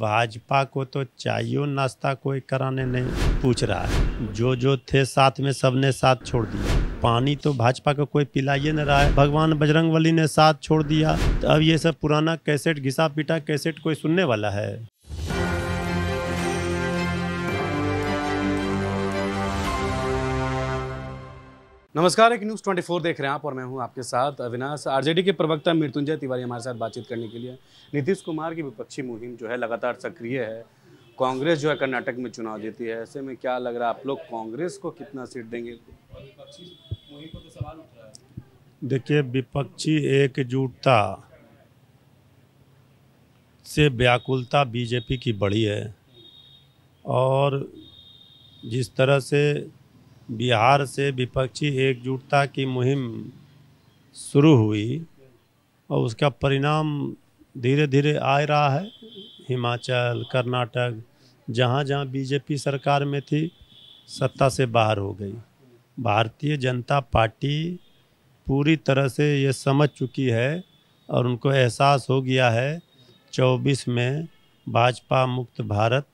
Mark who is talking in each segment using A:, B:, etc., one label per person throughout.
A: भाजपा को तो चाहिए नाश्ता कोई कराने नहीं पूछ रहा है जो जो थे साथ में सबने साथ छोड़ दिया पानी तो भाजपा को कोई पिलाइए न रहा है भगवान बजरंग बली ने साथ छोड़ दिया तो अब ये सब पुराना कैसेट घिसा पिटा कैसेट कोई सुनने वाला है
B: नमस्कार एक न्यूज़ 24 देख रहे हैं आप और मैं हूं आपके साथ अविनाश आरजेडी के प्रवक्ता मृत्युंजय तिवारी हमारे साथ बातचीत करने के लिए नीतीश कुमार की विपक्षी मुहिम जो है लगातार सक्रिय है कांग्रेस जो है कर्नाटक में चुनाव जीती है ऐसे में क्या लग रहा है आप लोग कांग्रेस को कितना सीट देंगे
A: देखिए विपक्षी एकजुटता से व्याकुलता बीजेपी की बड़ी है और जिस तरह से बिहार से विपक्षी एकजुटता की मुहिम शुरू हुई और उसका परिणाम धीरे धीरे आ रहा है हिमाचल कर्नाटक जहाँ जहाँ बीजेपी सरकार में थी सत्ता से बाहर हो गई भारतीय जनता पार्टी पूरी तरह से ये समझ चुकी है और उनको एहसास हो गया है 24 में भाजपा मुक्त भारत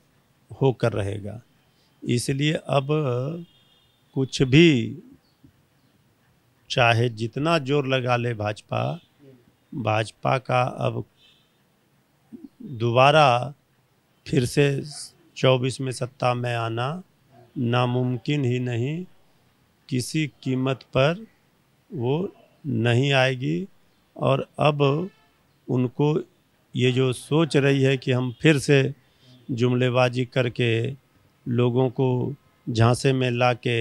A: होकर रहेगा इसलिए अब कुछ भी चाहे जितना जोर लगा ले भाजपा भाजपा का अब दोबारा फिर से 24 में सत्ता में आना नामुमकिन ही नहीं किसी कीमत पर वो नहीं आएगी और अब उनको ये जो सोच रही है कि हम फिर से जुमलेबाजी करके लोगों को झांसे में ला के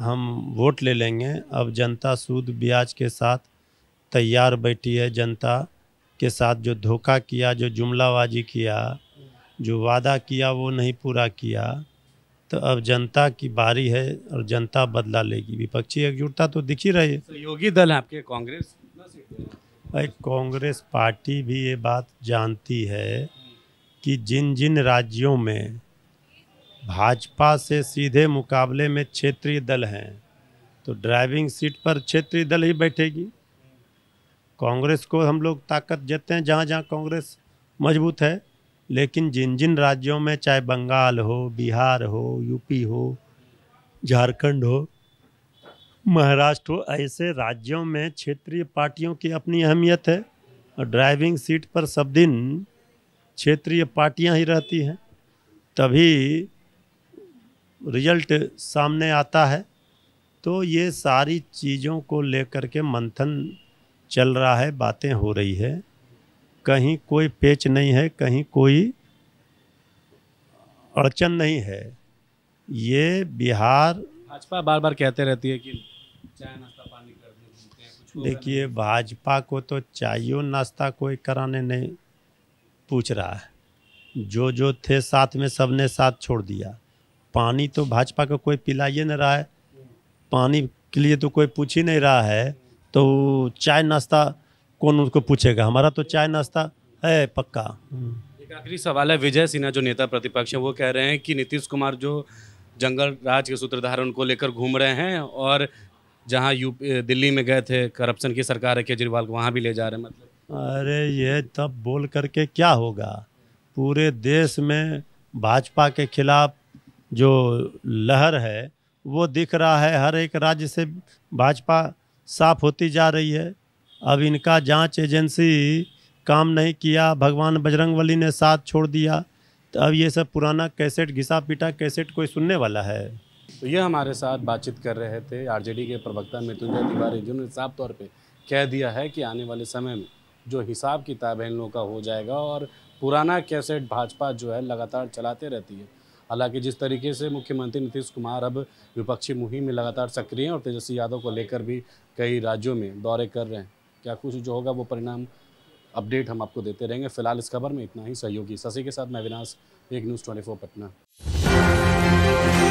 A: हम वोट ले लेंगे अब जनता सूद ब्याज के साथ तैयार बैठी है जनता के साथ जो धोखा किया जो जुमलाबाजी किया जो वादा किया वो नहीं पूरा किया तो अब जनता की बारी है और जनता बदला लेगी विपक्षी एकजुटता तो दिख ही रही है योगी दल है
B: आपके कांग्रेस
A: भाई कांग्रेस पार्टी भी ये बात जानती है कि जिन जिन राज्यों में भाजपा से सीधे मुकाबले में क्षेत्रीय दल हैं तो ड्राइविंग सीट पर क्षेत्रीय दल ही बैठेगी कांग्रेस को हम लोग ताकत देते हैं जहाँ जहाँ कांग्रेस मजबूत है लेकिन जिन जिन राज्यों में चाहे बंगाल हो बिहार हो यूपी हो झारखंड हो महाराष्ट्र हो ऐसे राज्यों में क्षेत्रीय पार्टियों की अपनी अहमियत है और ड्राइविंग सीट पर सब दिन क्षेत्रीय पार्टियां ही रहती हैं तभी रिजल्ट सामने आता है तो ये सारी चीज़ों को लेकर के मंथन चल रहा है बातें हो रही है कहीं कोई पेच नहीं है कहीं कोई अड़चन नहीं है ये बिहार भाजपा बार बार कहते रहती है कि
B: चाय नाश्ता पानी कर देखिए
A: भाजपा को तो चायो नाश्ता कोई कराने नहीं पूछ रहा है जो जो थे साथ में सबने साथ छोड़ दिया पानी तो भाजपा को कोई पिला ही नहीं रहा है पानी के लिए तो कोई पूछ ही नहीं रहा है तो चाय नाश्ता कौन उसको पूछेगा हमारा तो चाय नाश्ता है पक्का हम्म।
B: एक आखिरी सवाल है विजय सिन्हा जो नेता प्रतिपक्ष है वो कह रहे हैं कि नीतीश कुमार जो जंगल राज के सूत्रधार उनको लेकर घूम रहे हैं और जहाँ यूपी दिल्ली में गए थे करप्शन की सरकार है केजरीवाल को वहाँ भी ले जा रहे हैं
A: मतलब अरे ये तब बोल करके क्या होगा पूरे देश में भाजपा के खिलाफ जो लहर है वो दिख रहा है हर एक राज्य से भाजपा साफ होती जा रही है अब इनका जांच एजेंसी काम नहीं किया भगवान बजरंगबली ने साथ छोड़ दिया तो अब ये सब पुराना कैसेट घिसा पिटा कैसेट कोई सुनने वाला है तो ये हमारे
B: साथ बातचीत कर रहे थे आरजेडी के प्रवक्ता मृत्युंजय तिवारी जिन्होंने साफ तौर पे कह दिया है कि आने वाले समय में जो हिसाब किताब है इन लोगों का हो जाएगा और पुराना कैसेट भाजपा जो है लगातार चलाते रहती है हालांकि जिस तरीके से मुख्यमंत्री नीतीश कुमार अब विपक्षी मुहिम में लगातार सक्रिय हैं और तेजस्वी यादव को लेकर भी कई राज्यों में दौरे कर रहे हैं क्या कुछ जो होगा वो परिणाम अपडेट हम आपको देते रहेंगे फिलहाल इस खबर में इतना ही सहयोगी शशि के साथ मैं अविनाश एक न्यूज़ ट्वेंटी पटना